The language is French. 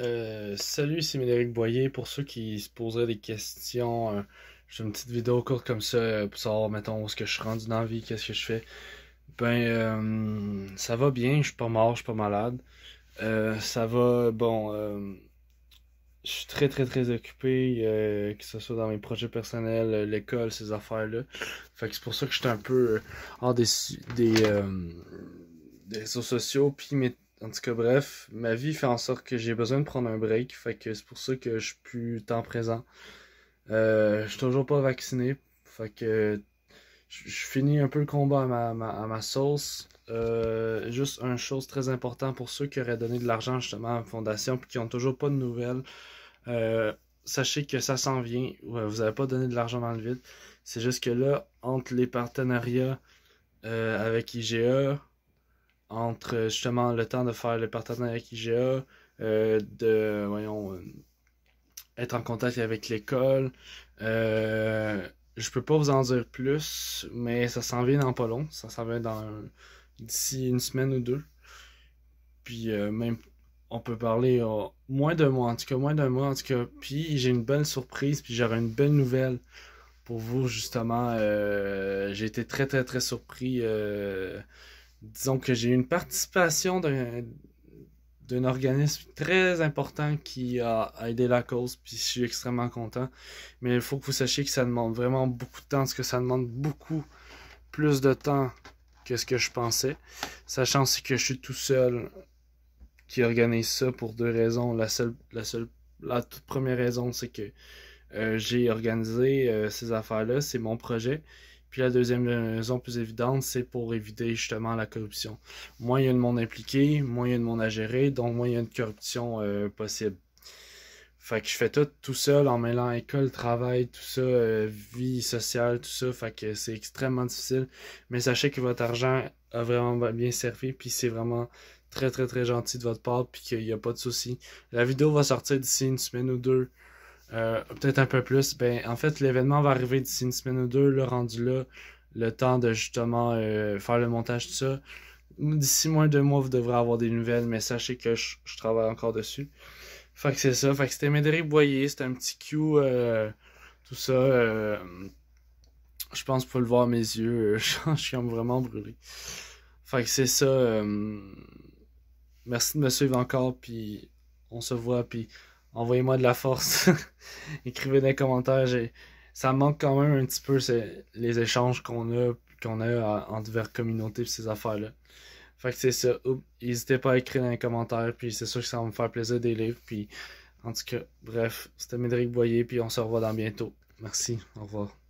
Euh, salut, c'est Médéric Boyer. Pour ceux qui se poseraient des questions, euh, j'ai une petite vidéo courte comme ça euh, pour savoir, mettons, ce que je suis rendu dans la vie, qu'est-ce que je fais. Ben, ça va bien, je suis pas mort, je suis pas malade. ça va, bon, je suis très, très, très occupé, que ce soit dans mes projets personnels, l'école, ces affaires-là. Fait que c'est pour ça que je suis un peu hors des, des réseaux sociaux, puis mes en tout cas, bref, ma vie fait en sorte que j'ai besoin de prendre un break. Fait que c'est pour ça que je suis plus temps présent. Euh, je suis toujours pas vacciné. Fait que je, finis un peu le combat à ma, sauce. Euh, juste une chose très importante pour ceux qui auraient donné de l'argent justement à la fondation et qui n'ont toujours pas de nouvelles. Euh, sachez que ça s'en vient. Vous n'avez pas donné de l'argent dans le vide. C'est juste que là, entre les partenariats euh, avec IGE entre justement le temps de faire le partenariat avec IGA, euh, de, voyons, euh, être en contact avec l'école. Euh, je peux pas vous en dire plus, mais ça s'en vient dans pas long. Ça s'en vient dans d'ici une semaine ou deux. Puis même on peut parler moins d'un mois, en tout cas moins d'un mois, en tout cas. Puis j'ai une bonne surprise, puis j'aurai une belle nouvelle pour vous justement. j'ai été très très très surpris disons que j'ai eu une participation d'un organisme très important qui a aidé la cause, puis je suis extrêmement content. Mais il faut que vous sachiez que ça demande vraiment beaucoup de temps, parce que ça demande beaucoup plus de temps que ce que je pensais. Sachant que je suis tout seul qui organise ça pour deux raisons. La seule, la seule, la toute première raison, c'est que euh, j'ai organisé euh, ces affaires-là, c'est mon projet. Puis la deuxième raison plus évidente, c'est pour éviter justement la corruption. Moins il y a de monde impliqué, moins il y a de monde à gérer, donc moins il y a de corruption euh, possible. Fait que je fais tout tout seul en mêlant école, travail, tout ça, euh, vie sociale, tout ça. Fait que c'est extrêmement difficile. Mais sachez que votre argent a vraiment bien servi, puis c'est vraiment très très très gentil de votre part, puis qu'il n'y a pas de souci. La vidéo va sortir d'ici une semaine ou deux. Euh, peut-être un peu plus. Ben, en fait, l'événement va arriver d'ici une semaine ou deux, le rendu là, le temps de justement euh, faire le montage, de ça. D'ici moins de mois, vous devrez avoir des nouvelles, mais sachez que je, travaille encore dessus. Fait que c'est ça. Fait que c'était Médéric Boyer, c'était un petit Q, euh, tout ça. je pense pour le voir à mes yeux, je suis vraiment brûlé. Fait que c'est ça. merci de me suivre encore, puis on se voit, puis envoyez-moi de la force. Écrivez des commentaires. Ça manque quand même un petit peu les échanges qu'on a, qu'on a divers euh, communautés et ces affaires-là. Fait que c'est ça. N'hésitez pas à écrire dans les commentaires, puis c'est sûr que ça va me faire plaisir des livres. Puis en tout cas, bref, c'était Médric Boyer, puis on se revoit dans bientôt. Merci, au revoir.